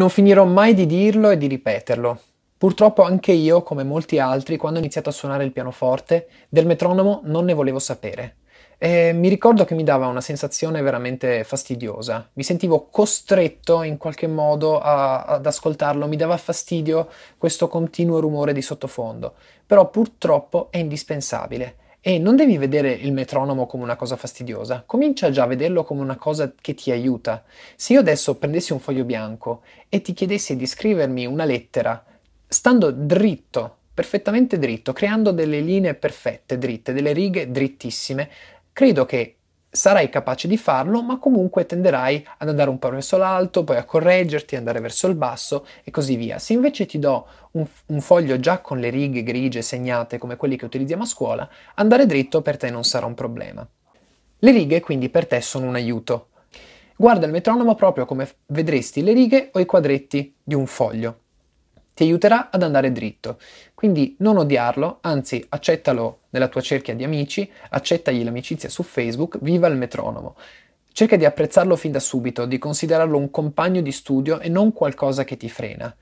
Non finirò mai di dirlo e di ripeterlo. Purtroppo anche io, come molti altri, quando ho iniziato a suonare il pianoforte, del metronomo non ne volevo sapere. E mi ricordo che mi dava una sensazione veramente fastidiosa. Mi sentivo costretto in qualche modo a, ad ascoltarlo, mi dava fastidio questo continuo rumore di sottofondo. Però purtroppo è indispensabile. E non devi vedere il metronomo come una cosa fastidiosa, comincia già a vederlo come una cosa che ti aiuta. Se io adesso prendessi un foglio bianco e ti chiedessi di scrivermi una lettera, stando dritto, perfettamente dritto, creando delle linee perfette, dritte, delle righe drittissime, credo che sarai capace di farlo, ma comunque tenderai ad andare un po' verso l'alto, poi a correggerti, andare verso il basso e così via. Se invece ti do un, un, foglio già con le righe grigie segnate come quelli che utilizziamo a scuola, andare dritto per te non sarà un problema. Le righe quindi per te sono un aiuto. Guarda il metronomo proprio come vedresti le righe o i quadretti di un foglio ti aiuterà ad andare dritto. Quindi non odiarlo, anzi accettalo nella tua cerchia di amici, accettagli l'amicizia su Facebook, viva il metronomo. Cerca di apprezzarlo fin da subito, di considerarlo un compagno di studio e non qualcosa che ti frena.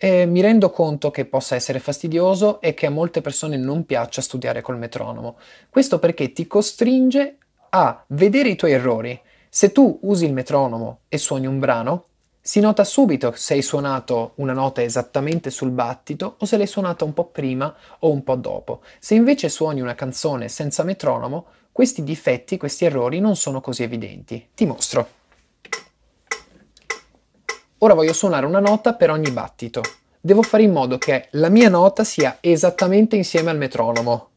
E mi rendo conto che possa essere fastidioso e che a molte persone non piaccia studiare col metronomo. Questo perché ti costringe a vedere i tuoi errori. Se tu usi il metronomo e suoni un brano, si nota subito se hai suonato una nota esattamente sul battito o se l'hai suonata un po' prima o un po' dopo. Se invece suoni una canzone senza metronomo, questi difetti, questi errori non sono così evidenti. Ti mostro. Ora voglio suonare una nota per ogni battito. Devo fare in modo che la mia nota sia esattamente insieme al metronomo.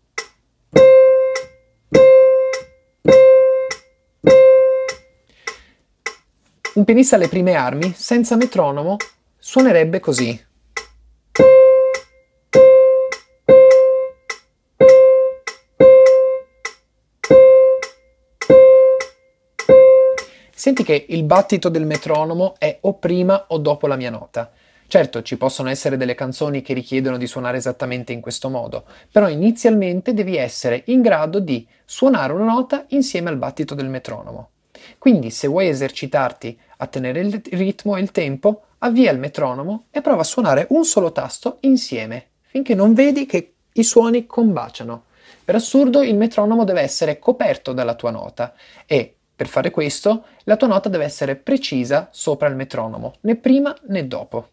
Un pianista alle prime armi, senza metronomo, suonerebbe così. Senti che il battito del metronomo è o prima o dopo la mia nota. Certo, ci possono essere delle canzoni che richiedono di suonare esattamente in questo modo, però inizialmente devi essere in grado di suonare una nota insieme al battito del metronomo. Quindi se vuoi esercitarti a tenere il ritmo e il tempo, avvia il metronomo e prova a suonare un solo tasto insieme, finché non vedi che i suoni combaciano. Per assurdo il metronomo deve essere coperto dalla tua nota e, per fare questo, la tua nota deve essere precisa sopra il metronomo, né prima né dopo.